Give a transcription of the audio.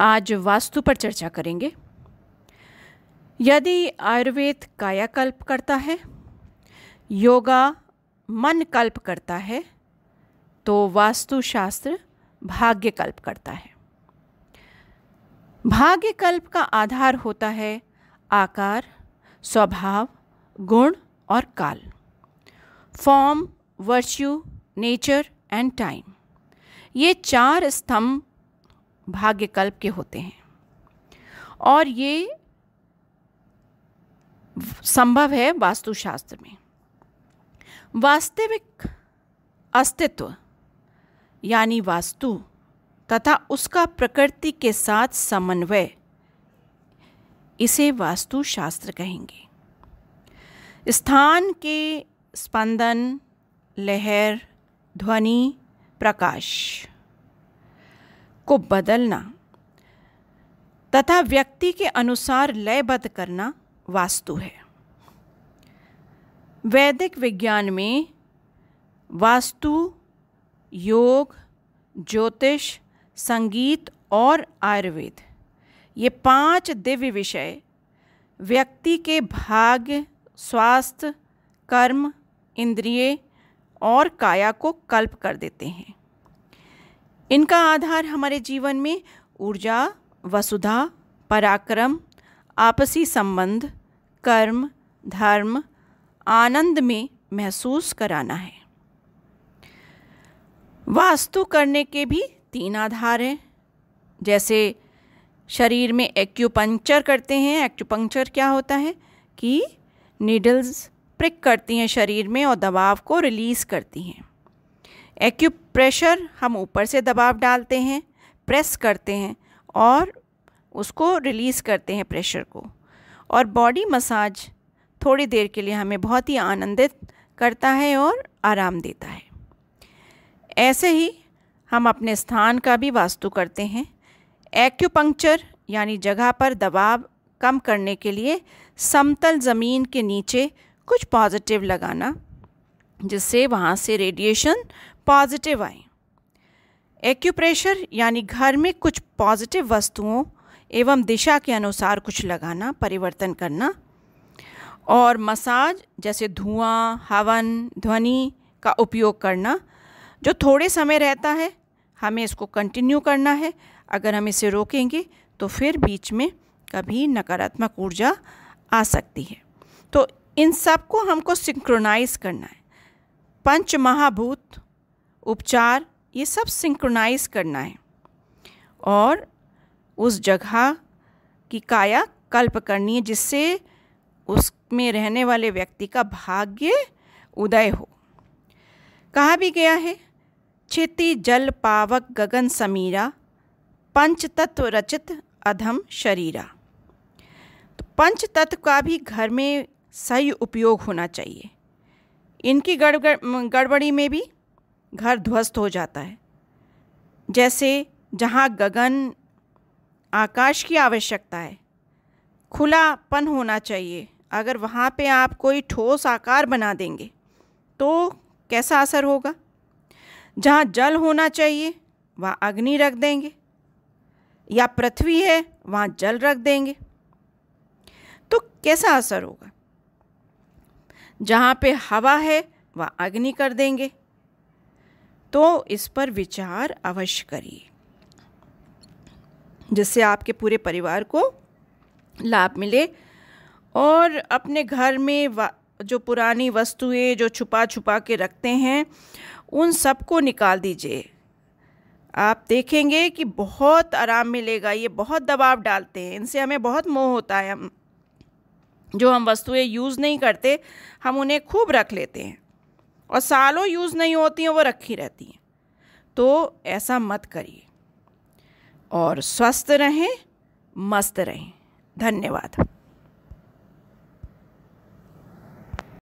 आज वास्तु पर चर्चा करेंगे यदि आयुर्वेद कायाकल्प करता है योगा मन कल्प करता है तो वास्तुशास्त्र भाग्य कल्प करता है भाग्य कल्प का आधार होता है आकार स्वभाव गुण और काल form virtue nature and time ये चार स्तंभ भाग्यकल्प के होते हैं और ये संभव है वास्तुशास्त्र में वास्तविक अस्तित्व यानी वास्तु तथा उसका प्रकृति के साथ समन्वय इसे वास्तुशास्त्र कहेंगे स्थान के स्पंदन लहर ध्वनि प्रकाश को बदलना तथा व्यक्ति के अनुसार लयबद्ध करना वास्तु है वैदिक विज्ञान में वास्तु योग ज्योतिष संगीत और आयुर्वेद ये पांच दिव्य विषय व्यक्ति के भाग्य स्वास्थ्य कर्म इंद्रिय और काया को कल्प कर देते हैं इनका आधार हमारे जीवन में ऊर्जा वसुधा पराक्रम आपसी संबंध कर्म धर्म आनंद में महसूस कराना है वास्तु करने के भी तीन आधार हैं जैसे शरीर में एक्यूपंक्चर करते हैं एक्यूपंक्चर क्या होता है कि नीडल्स प्रिक करती हैं शरीर में और दबाव को रिलीज़ करती हैं एक्यूप्रेशर हम ऊपर से दबाव डालते हैं प्रेस करते हैं और उसको रिलीज़ करते हैं प्रेशर को और बॉडी मसाज थोड़ी देर के लिए हमें बहुत ही आनंदित करता है और आराम देता है ऐसे ही हम अपने स्थान का भी वास्तु करते हैं एक्यूपंक्चर यानी जगह पर दबाव कम करने के लिए समतल ज़मीन के नीचे कुछ पॉजिटिव लगाना जिससे वहाँ से रेडिएशन पॉजिटिव आए एक्यूप्रेशर यानी घर में कुछ पॉजिटिव वस्तुओं एवं दिशा के अनुसार कुछ लगाना परिवर्तन करना और मसाज जैसे धुआं हवन ध्वनि का उपयोग करना जो थोड़े समय रहता है हमें इसको कंटिन्यू करना है अगर हम इसे रोकेंगे तो फिर बीच में कभी नकारात्मक ऊर्जा आ सकती है तो इन सब को हमको सिंक्रोनाइज करना है पंच महाभूत उपचार ये सब सिंक्रोनाइज करना है और उस जगह की काया कल्प करनी है जिससे उसमें रहने वाले व्यक्ति का भाग्य उदय हो कहा भी गया है क्षिति जल पावक गगन समीरा पंच तत्व रचित अधम शरीरा तो पंच तत्व का भी घर में सही उपयोग होना चाहिए इनकी गड़बड़ गड़बड़ी में भी घर ध्वस्त हो जाता है जैसे जहाँ गगन आकाश की आवश्यकता है खुलापन होना चाहिए अगर वहाँ पे आप कोई ठोस आकार बना देंगे तो कैसा असर होगा जहाँ जल होना चाहिए वहाँ अग्नि रख देंगे या पृथ्वी है वहाँ जल रख देंगे तो कैसा असर होगा जहाँ पे हवा है वहाँ अग्नि कर देंगे तो इस पर विचार अवश्य करिए जिससे आपके पूरे परिवार को लाभ मिले और अपने घर में जो पुरानी वस्तुएं जो छुपा छुपा के रखते हैं उन सबको निकाल दीजिए आप देखेंगे कि बहुत आराम मिलेगा ये बहुत दबाव डालते हैं इनसे हमें बहुत मोह होता है हम जो हम वस्तुएं यूज़ नहीं करते हम उन्हें खूब रख लेते हैं और सालों यूज़ नहीं होती हैं वो रखी रहती हैं तो ऐसा मत करिए और स्वस्थ रहें मस्त रहें धन्यवाद